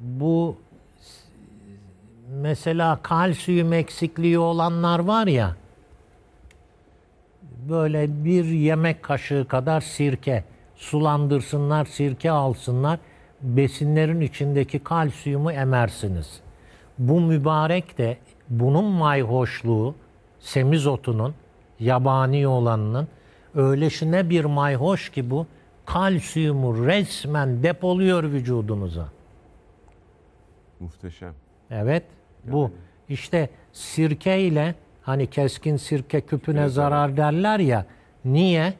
bu mesela kalsiyum eksikliği olanlar var ya böyle bir yemek kaşığı kadar sirke sulandırsınlar, sirke alsınlar. Besinlerin içindeki kalsiyumu emersiniz. Bu mübarek de bunun mayhoşluğu semizotunun yabani olanının öylesine bir mayhoş ki bu kalsiyumu resmen depoluyor vücudunuza. Muhteşem. Evet. Yani. Bu işte sirke ile hani keskin sirke küpüne evet, zarar derler ya. Niye?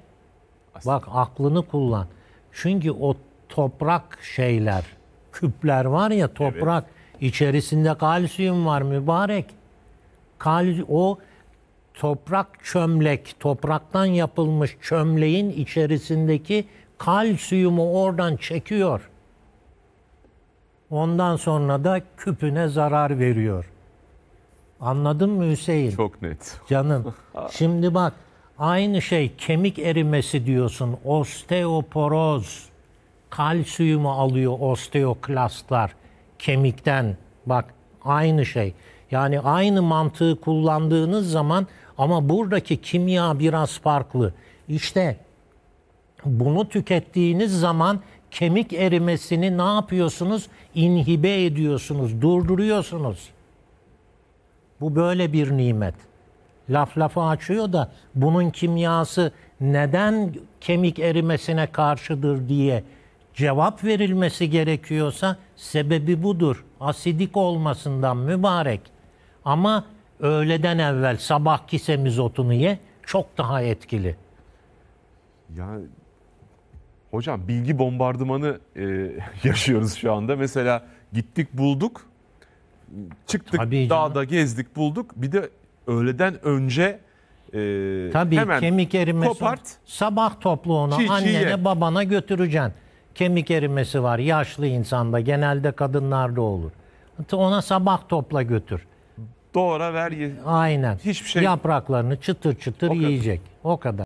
Aslında. Bak aklını kullan. Çünkü o toprak şeyler, küpler var ya toprak evet. içerisinde kalsiyum var mübarek. Kal o toprak çömlek, topraktan yapılmış çömleğin içerisindeki kalsiyumu oradan çekiyor. Ondan sonra da küpüne zarar veriyor. Anladın mı Hüseyin? Çok net. Canım. Şimdi bak aynı şey kemik erimesi diyorsun. Osteoporoz. Kalsiyumu alıyor osteoklastlar kemikten. Bak aynı şey. Yani aynı mantığı kullandığınız zaman ama buradaki kimya biraz farklı. İşte bunu tükettiğiniz zaman kemik erimesini ne yapıyorsunuz? İnhibe ediyorsunuz, durduruyorsunuz. Bu böyle bir nimet. Laf lafı açıyor da bunun kimyası neden kemik erimesine karşıdır diye cevap verilmesi gerekiyorsa sebebi budur. Asidik olmasından mübarek. Ama öğleden evvel sabah kisemiz otunu ye çok daha etkili. Yani Hocam bilgi bombardımanı e, yaşıyoruz şu anda. Mesela gittik bulduk, çıktık Tabii dağda gezdik bulduk. Bir de öğleden önce e, Tabii hemen kemik erimesi. Kopart, sabah toplu onu çiğ, annene ye. babana götüreceksin. Kemik erimesi var yaşlı insanda genelde kadınlarda olur. Ona sabah topla götür. Doğra ver ye. Aynen. Hiçbir şey. Yapraklarını çıtır çıtır o yiyecek. Kadar. O kadar.